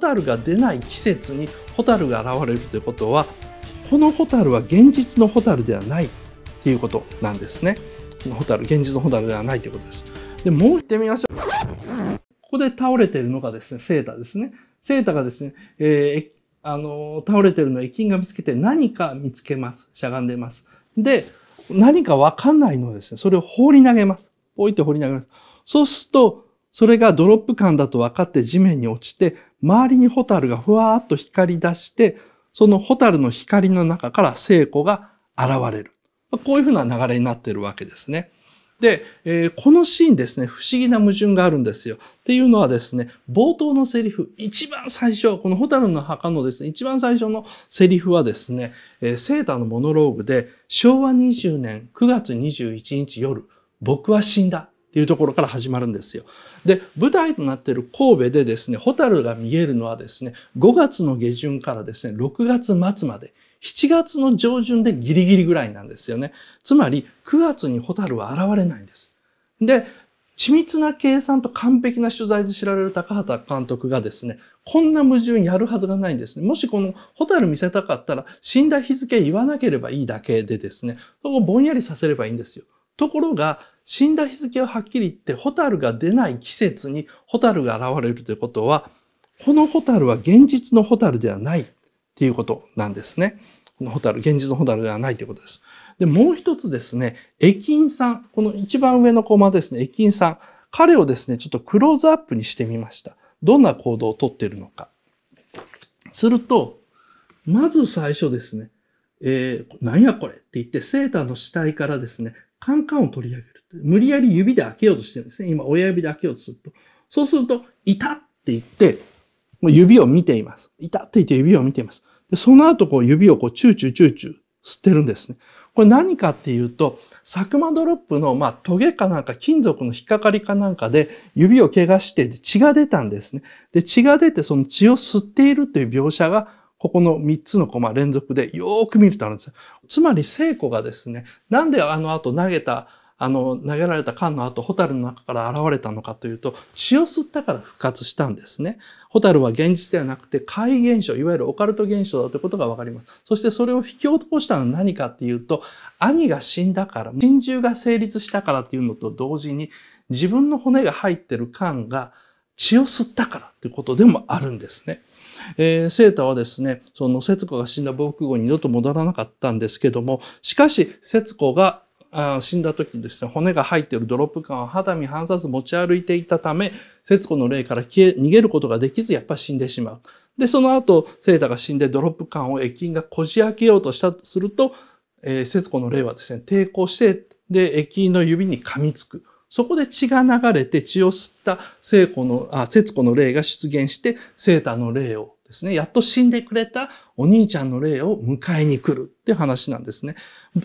蛍が出ない季節に蛍が現れるということはこの蛍は現実の蛍ではないっていうことなんですね。この蛍現実の蛍ではないということです。でもう行ってみましょう。ここで倒れているのがですねセーターですね。セーターがですね、えー、あの倒れてるのを駅員が見つけて何か見つけます。しゃがんでます。で何かわかんないのはですねそれを放り投げます。置いて放り投げます。そうするとそれがドロップ感だと分かって地面に落ちて周りにホタルがふわーっと光り出して、そのホタルの光の中から聖子が現れる。こういうふうな流れになっているわけですね。で、えー、このシーンですね、不思議な矛盾があるんですよ。っていうのはですね、冒頭のセリフ、一番最初、このホタルの墓のですね、一番最初のセリフはですね、えー、セータのモノローグで、昭和20年9月21日夜、僕は死んだ。っていうところから始まるんですよ。で、舞台となっている神戸でですね、ホタルが見えるのはですね、5月の下旬からですね、6月末まで、7月の上旬でギリギリぐらいなんですよね。つまり、9月にホタルは現れないんです。で、緻密な計算と完璧な取材で知られる高畑監督がですね、こんな矛盾やるはずがないんですね。もしこのホタル見せたかったら、死んだ日付言わなければいいだけでですね、そこをぼんやりさせればいいんですよ。ところが、死んだ日付ははっきり言って、ホタルが出ない季節にホタルが現れるということは、このホタルは現実のホタルではないっていうことなんですね。このホタル、現実のホタルではないということです。で、もう一つですね、駅員さん、この一番上のコマですね、駅員さん、彼をですね、ちょっとクローズアップにしてみました。どんな行動をとっているのか。すると、まず最初ですね、えー、何やこれって言って、セーターの死体からですね、カンカンを取り上げる。無理やり指で開けようとしてるんですね。今、親指で開けようとすると。そうすると、いたって言って、指を見ています。いたって言って指を見ています。で、その後、こう指をこう、チューチューチューチュー吸ってるんですね。これ何かっていうと、サクマドロップの、まあ、トゲかなんか、金属の引っかかりかなんかで、指を怪我して、血が出たんですね。で、血が出て、その血を吸っているという描写が、ここの3つのコマ連続でよーく見るとあるんです。つまり聖子がですね、なんであの後投げた、あの、投げられた缶の後、ホタルの中から現れたのかというと、血を吸ったから復活したんですね。ホタルは現実ではなくて、怪現象、いわゆるオカルト現象だということがわかります。そしてそれを引き起こしたのは何かっていうと、兄が死んだから、真珠が成立したからっていうのと同時に、自分の骨が入ってる缶が血を吸ったからということでもあるんですね。えー、セータはですね、その節子が死んだ防空壕に二度と戻らなかったんですけども、しかし節子があ死んだ時にですね、骨が入っているドロップ缶を肌身離さず持ち歩いていたため、節子の霊から消え逃げることができず、やっぱ死んでしまう。で、その後、セータが死んでドロップ缶を駅員がこじ開けようとしたとすると、えー、節子の霊はですね、抵抗して、で、駅員の指に噛みつく。そこで血が流れて血を吸った聖子の、あ、節子の霊が出現して、聖太の霊をですね、やっと死んでくれたお兄ちゃんの霊を迎えに来るって話なんですね。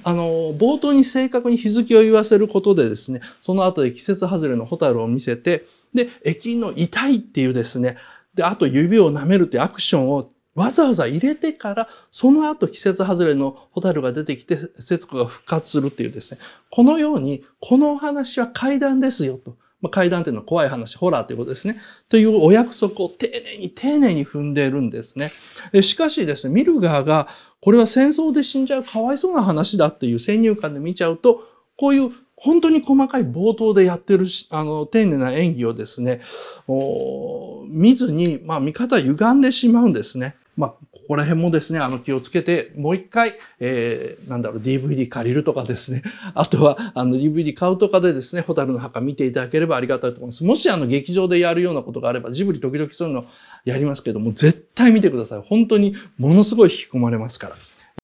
あの、冒頭に正確に日付を言わせることでですね、その後で季節外れのホタルを見せて、で、駅員の痛いっていうですね、で、あと指を舐めるってアクションをわざわざ入れてから、その後季節外れのホタルが出てきて、節子が復活するっていうですね。このように、このお話は怪談ですよと。まあ、怪談というのは怖い話、ホラーということですね。というお約束を丁寧に丁寧に踏んでいるんですね。しかしですね、ミルガーが、これは戦争で死んじゃうかわいそうな話だっていう先入観で見ちゃうと、こういう本当に細かい冒頭でやってるあの、丁寧な演技をですね、見ずに、まあ、見方歪んでしまうんですね。まあ、ここら辺もですね、あの気をつけて、もう一回、えー、なんだろう、DVD 借りるとかですね、あとは、あの DVD 買うとかでですね、ホタルの墓見ていただければありがたいと思います。もしあの劇場でやるようなことがあれば、ジブリ時々そういうのやりますけども、絶対見てください。本当にものすごい引き込まれますから。